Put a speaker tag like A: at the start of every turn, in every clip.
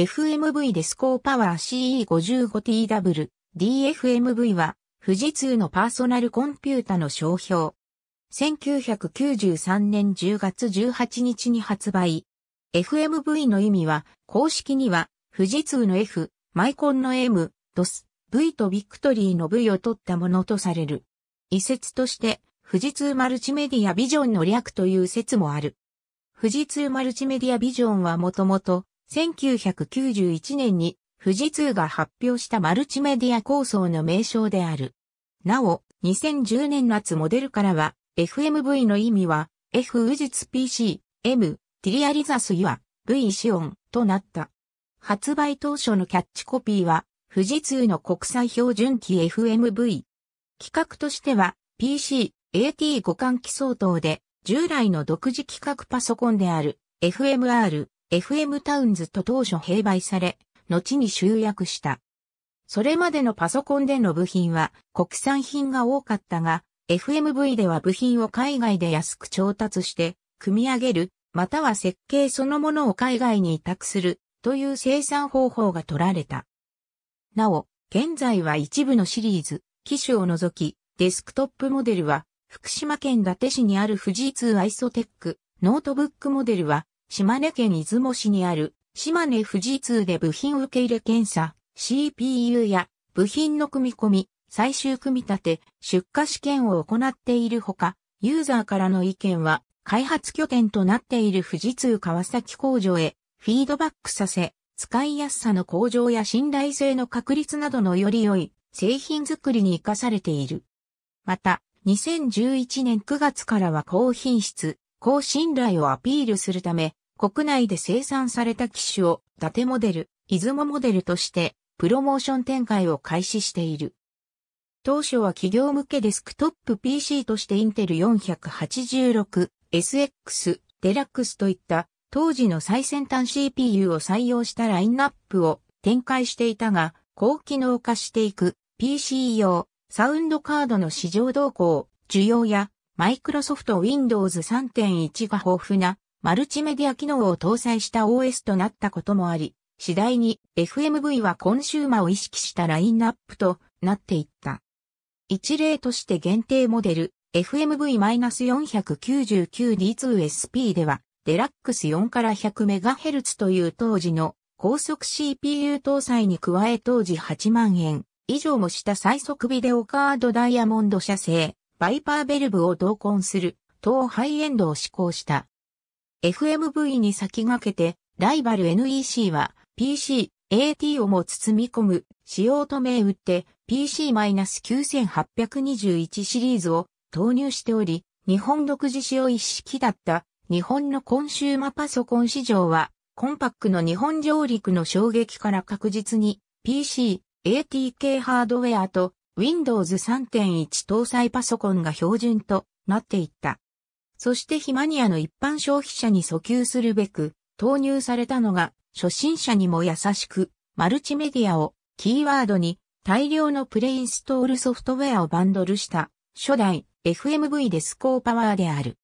A: FMV デスコーパワー CE55TW、DFMV は、富士通のパーソナルコンピュータの商標。1993年10月18日に発売。FMV の意味は、公式には、富士通の F、マイコンの M、ドス、V とビクトリーの V を取ったものとされる。一説として、富士通マルチメディアビジョンの略という説もある。富士通マルチメディアビジョンはもともと、1991年に富士通が発表したマルチメディア構想の名称である。なお、2010年夏モデルからは、FMV の意味は、F ウジツ PC、M、ティリアリザスユア、V シオンとなった。発売当初のキャッチコピーは、富士通の国際標準機 FMV。企画としては、PC、AT 互換機相当で、従来の独自規格パソコンである、FMR、FM タウンズと当初併売され、後に集約した。それまでのパソコンでの部品は国産品が多かったが、FMV では部品を海外で安く調達して、組み上げる、または設計そのものを海外に委託する、という生産方法が取られた。なお、現在は一部のシリーズ、機種を除き、デスクトップモデルは、福島県伊達市にある富士通アイソテック、ノートブックモデルは、島根県出雲市にある、島根富士通で部品受入れ検査、CPU や部品の組み込み、最終組み立て、出荷試験を行っているほか、ユーザーからの意見は、開発拠点となっている富士通川崎工場へフィードバックさせ、使いやすさの向上や信頼性の確立などのより良い製品作りに活かされている。また、2011年9月からは高品質、高信頼をアピールするため、国内で生産された機種を、縦モデル、出雲モデルとして、プロモーション展開を開始している。当初は企業向けデスクトップ PC としてインテル486、SX、デラックスといった当時の最先端 CPU を採用したラインナップを展開していたが、高機能化していく PC 用サウンドカードの市場動向、需要やマイクロソフト Windows 3.1が豊富なマルチメディア機能を搭載した OS となったこともあり、次第に FMV はコンシューマを意識したラインナップとなっていった。一例として限定モデル FMV-499D2SP では、デラックス4から 100MHz という当時の高速 CPU 搭載に加え当時8万円以上もした最速ビデオカードダイヤモンド社製バイパーベルブを同梱する等ハイエンドを試行した。FMV に先駆けて、ライバル NEC は PC、AT をも包み込む、仕様と銘打って PC-9821 シリーズを投入しており、日本独自仕様一式だった日本のコンシューマパソコン市場は、コンパックの日本上陸の衝撃から確実に PC、AT 系ハードウェアと Windows 3.1搭載パソコンが標準となっていった。そしてヒマニアの一般消費者に訴求するべく、投入されたのが、初心者にも優しく、マルチメディアをキーワードに大量のプレインストールソフトウェアをバンドルした初代 FMV デスコーパワーである。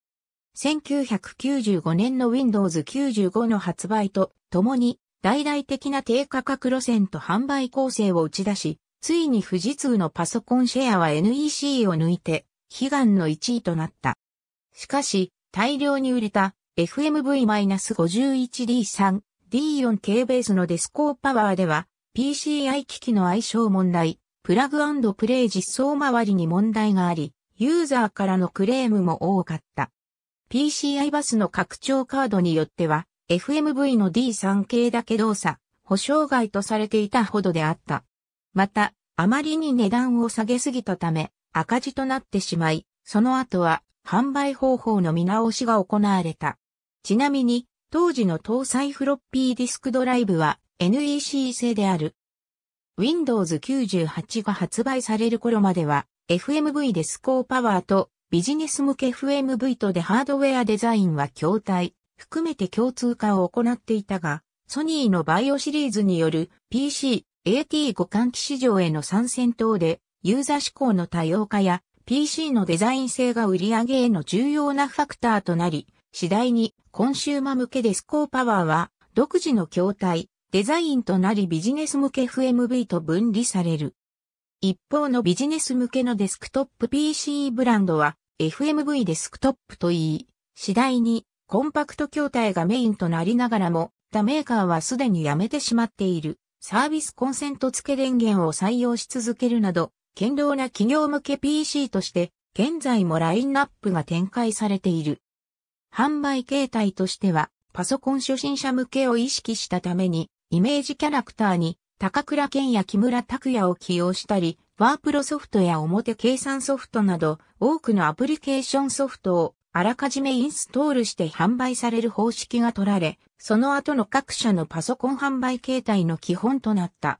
A: 1995年の Windows 95の発売とともに大々的な低価格路線と販売構成を打ち出し、ついに富士通のパソコンシェアは NEC を抜いて悲願の1位となった。しかし、大量に売れた FMV-51D3、D4 系ベースのデスコーパワーでは、PCI 機器の相性問題、プラグプレイ実装周りに問題があり、ユーザーからのクレームも多かった。PCI バスの拡張カードによっては、FMV の D3 系だけ動作、保証外とされていたほどであった。また、あまりに値段を下げすぎたため、赤字となってしまい、その後は販売方法の見直しが行われた。ちなみに、当時の搭載フロッピーディスクドライブは NEC 製である。Windows 98が発売される頃までは、FMV でスコーパワーとビジネス向け FMV とでハードウェアデザインは筐体、含めて共通化を行っていたが、ソニーのバイオシリーズによる PC、AT 互換機市場への参戦等で、ユーザー志向の多様化や PC のデザイン性が売り上げへの重要なファクターとなり、次第にコンシューマ向けデスコーパワーは独自の筐体、デザインとなりビジネス向け FMV と分離される。一方のビジネス向けのデスクトップ PC ブランドは FMV デスクトップといい、次第にコンパクト筐体がメインとなりながらも、他メーカーはすでにやめてしまっているサービスコンセント付け電源を採用し続けるなど、堅牢な企業向け PC として、現在もラインナップが展開されている。販売形態としては、パソコン初心者向けを意識したために、イメージキャラクターに、高倉健や木村拓哉を起用したり、ワープロソフトや表計算ソフトなど、多くのアプリケーションソフトを、あらかじめインストールして販売される方式が取られ、その後の各社のパソコン販売形態の基本となった。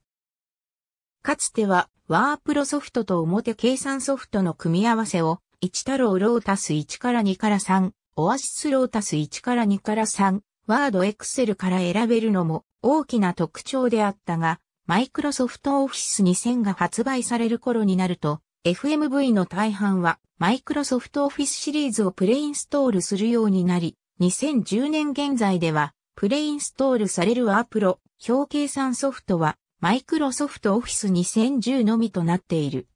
A: かつてはワープロソフトと表計算ソフトの組み合わせを、1太郎ロータス1から2から3、オアシスロータス1から2から3、ワードエクセルから選べるのも大きな特徴であったが、マイクロソフトオフィス2000が発売される頃になると、FMV の大半はマイクロソフトオフィスシリーズをプレインストールするようになり、2010年現在ではプレインストールされるワープロ、表計算ソフトはマイクロソフトオフィス2010のみとなっている。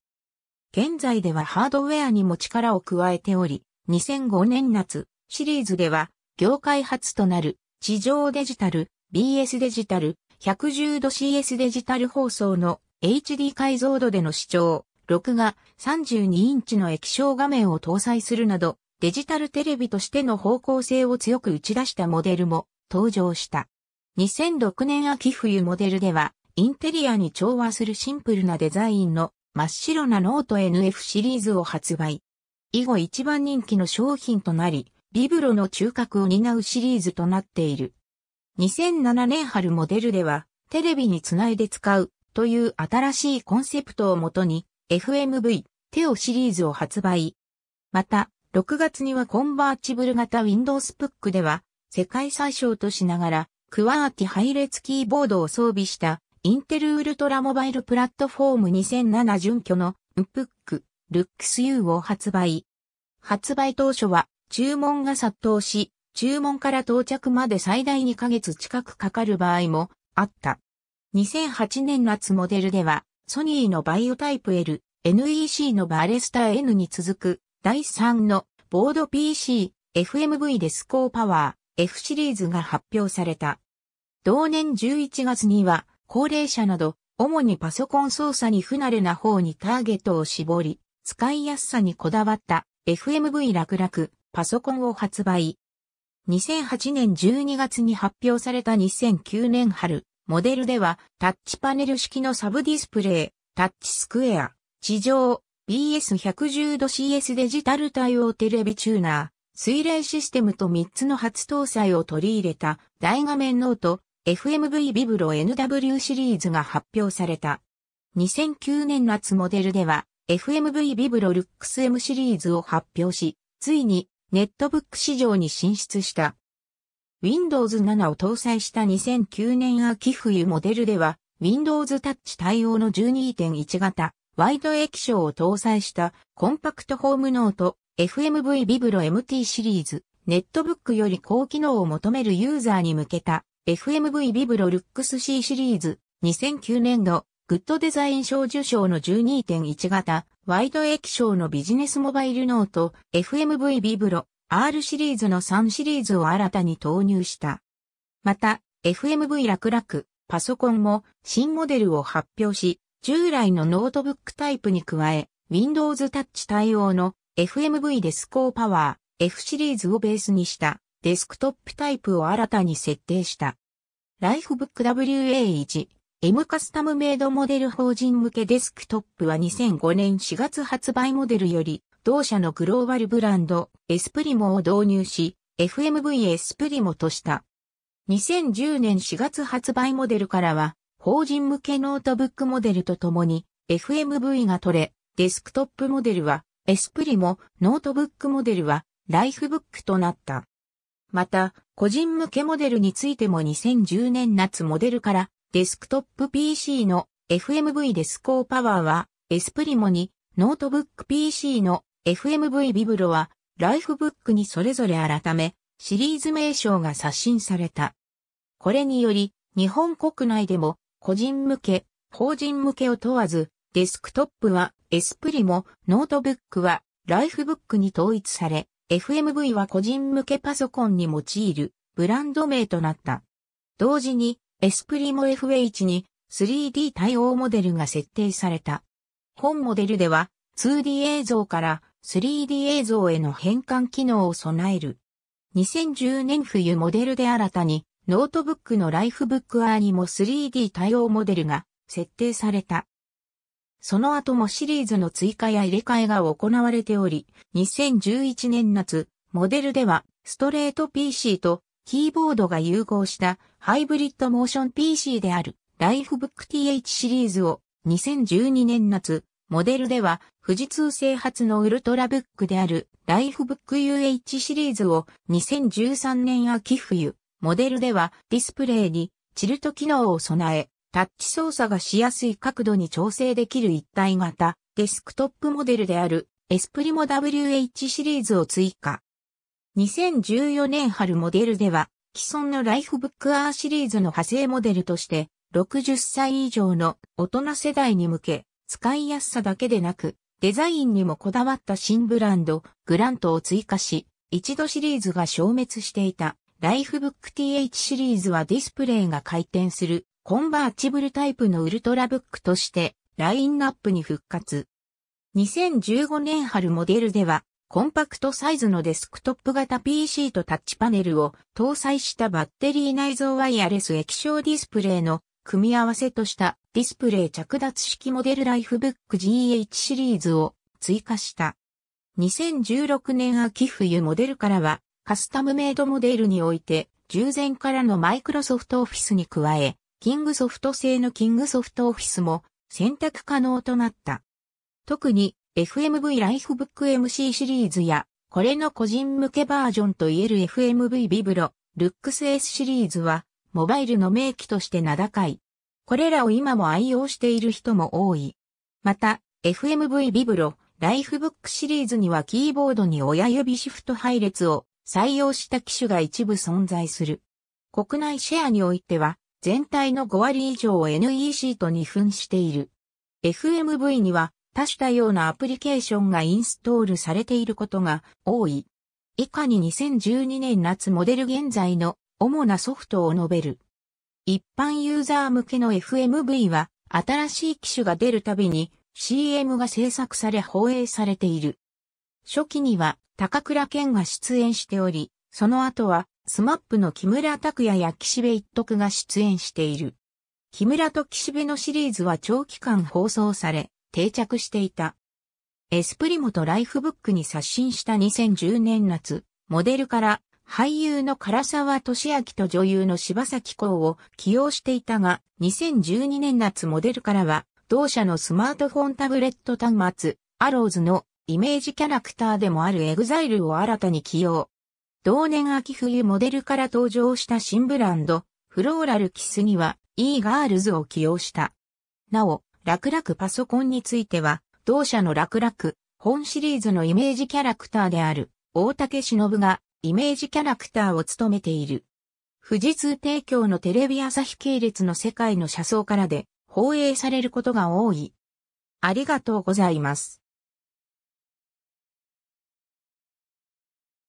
A: 現在ではハードウェアにも力を加えており、2005年夏、シリーズでは、業界初となる、地上デジタル、BS デジタル、110度 CS デジタル放送の HD 解像度での視聴、録画32インチの液晶画面を搭載するなど、デジタルテレビとしての方向性を強く打ち出したモデルも登場した。2006年秋冬モデルでは、インテリアに調和するシンプルなデザインの真っ白なノート NF シリーズを発売。以後一番人気の商品となり、ビブロの中核を担うシリーズとなっている。2007年春モデルでは、テレビにつないで使うという新しいコンセプトをもとに、FMV、テオシリーズを発売。また、6月にはコンバーチブル型 Windows プックでは、世界最小としながら、クワーティ配列キーボードを装備したインテルウルトラモバイルプラットフォーム2007準拠のムプック、ルックス U を発売。発売当初は注文が殺到し、注文から到着まで最大2ヶ月近くかかる場合もあった。2008年夏モデルでは、ソニーのバイオタイプ L、NEC のバレスター N に続く、第3のボード PC、FMV デスコーパワー、F シリーズが発表された。同年11月には、高齢者など、主にパソコン操作に不慣れな方にターゲットを絞り、使いやすさにこだわった FMV 楽々パソコンを発売。2008年12月に発表された2009年春、モデルではタッチパネル式のサブディスプレイ、タッチスクエア、地上、BS110 度 CS デジタル対応テレビチューナー、水冷システムと3つの初搭載を取り入れた大画面ノート FMV ビブロ NW シリーズが発表された。2009年夏モデルでは FMV ビブロルックス M シリーズを発表し、ついにネットブック市場に進出した。Windows 7を搭載した2009年秋冬モデルでは、Windows タッチ対応の12.1型、ワイド液晶を搭載したコンパクトホームノート FMV ビブロ MT シリーズ、ネットブックより高機能を求めるユーザーに向けた FMV ビブロルックス C シリーズ、2009年度、グッドデザイン賞受賞の12.1型、ワイド液晶のビジネスモバイルノート、FMV ビブロ、R シリーズの3シリーズを新たに投入した。また、FMV 楽々、パソコンも新モデルを発表し、従来のノートブックタイプに加え、Windows Touch 対応の FMV デスコーパワー F シリーズをベースにしたデスクトップタイプを新たに設定した。Lifebook WA1 M カスタムメイドモデル法人向けデスクトップは2005年4月発売モデルより同社のグローバルブランドエスプリモを導入し FMV エスプリモとした。2010年4月発売モデルからは法人向けノートブックモデルとともに FMV が取れデスクトップモデルはエスプリモノートブックモデルはライフブックとなった。また、個人向けモデルについても2010年夏モデルからデスクトップ PC の FMV デスコーパワーはエスプリモに、ノートブック PC の FMV ビブロはライフブックにそれぞれ改めシリーズ名称が刷新された。これにより日本国内でも個人向け、法人向けを問わずデスクトップはエスプリモ、ノートブックはライフブックに統一され、FMV は個人向けパソコンに用いるブランド名となった。同時に、エスプリモ FH に 3D 対応モデルが設定された。本モデルでは 2D 映像から 3D 映像への変換機能を備える。2010年冬モデルで新たにノートブックのライフブックアーにも 3D 対応モデルが設定された。その後もシリーズの追加や入れ替えが行われており、2011年夏、モデルではストレート PC とキーボードが融合したハイブリッドモーション PC であるライフブック TH シリーズを2012年夏、モデルでは富士通製発のウルトラブックであるライフブック UH シリーズを2013年秋冬、モデルではディスプレイにチルト機能を備え、タッチ操作がしやすい角度に調整できる一体型デスクトップモデルであるエスプリモ WH シリーズを追加。2014年春モデルでは既存のライフブックアーシリーズの派生モデルとして60歳以上の大人世代に向け使いやすさだけでなくデザインにもこだわった新ブランドグラントを追加し一度シリーズが消滅していたライフブック TH シリーズはディスプレイが回転するコンバーチブルタイプのウルトラブックとしてラインナップに復活。2015年春モデルではコンパクトサイズのデスクトップ型 PC とタッチパネルを搭載したバッテリー内蔵ワイヤレス液晶ディスプレイの組み合わせとしたディスプレイ着脱式モデルライフブック GH シリーズを追加した。2016年秋冬モデルからはカスタムメイドモデルにおいて従前からのマイクロソフトオフィスに加えキングソフト製のキングソフトオフィスも選択可能となった。特に FMV ライフブック MC シリーズや、これの個人向けバージョンといえる FMV ビブロ、ルックス S シリーズは、モバイルの名機として名高い。これらを今も愛用している人も多い。また、FMV ビブロ、ライフブックシリーズにはキーボードに親指シフト配列を採用した機種が一部存在する。国内シェアにおいては、全体の5割以上を NEC と二分している。FMV には多種多様なアプリケーションがインストールされていることが多い。以下に2012年夏モデル現在の主なソフトを述べる。一般ユーザー向けの FMV は新しい機種が出るたびに CM が制作され放映されている。初期には高倉健が出演しており、その後はスマップの木村拓哉や岸辺一徳が出演している。木村と岸辺のシリーズは長期間放送され、定着していた。エスプリモとライフブックに刷新した2010年夏、モデルから俳優の唐沢俊明と女優の柴崎孝を起用していたが、2012年夏モデルからは、同社のスマートフォンタブレット端末、アローズのイメージキャラクターでもあるエグザイルを新たに起用。同年秋冬モデルから登場した新ブランド、フローラルキスには e ガールズを起用した。なお、楽々パソコンについては、同社の楽々、本シリーズのイメージキャラクターである、大竹忍がイメージキャラクターを務めている。富士通提供のテレビ朝日系列の世界の車窓からで放映されることが多い。ありがとうございます。